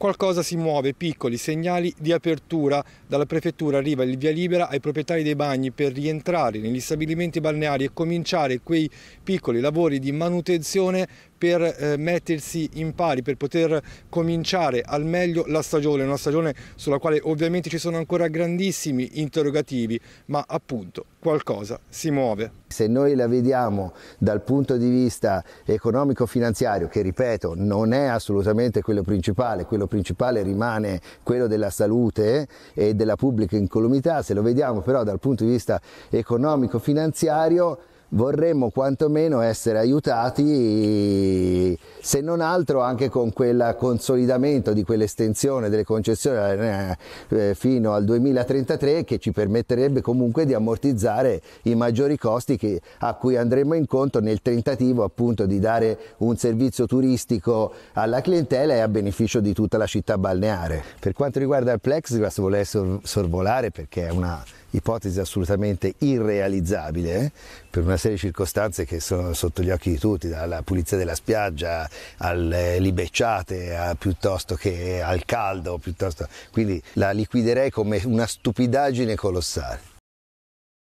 Qualcosa si muove, piccoli segnali di apertura. Dalla prefettura arriva il via libera ai proprietari dei bagni per rientrare negli stabilimenti balneari e cominciare quei piccoli lavori di manutenzione per eh, mettersi in pari, per poter cominciare al meglio la stagione, una stagione sulla quale ovviamente ci sono ancora grandissimi interrogativi, ma appunto qualcosa si muove. Se noi la vediamo dal punto di vista economico-finanziario, che ripeto non è assolutamente quello principale, quello principale rimane quello della salute eh, e della pubblica incolumità, se lo vediamo però dal punto di vista economico-finanziario vorremmo quantomeno essere aiutati se non altro anche con quel consolidamento di quell'estensione delle concessioni eh, eh, fino al 2033 che ci permetterebbe comunque di ammortizzare i maggiori costi che, a cui andremo incontro nel tentativo appunto di dare un servizio turistico alla clientela e a beneficio di tutta la città balneare. Per quanto riguarda il plexiglass volevo sor- sorvolare perché è una ipotesi assolutamente irrealizzabile eh? per una serie di circostanze che sono sotto gli occhi di tutti, dalla pulizia della spiaggia alle libecciate a, piuttosto che al caldo, piuttosto, quindi la liquiderei come una stupidaggine colossale.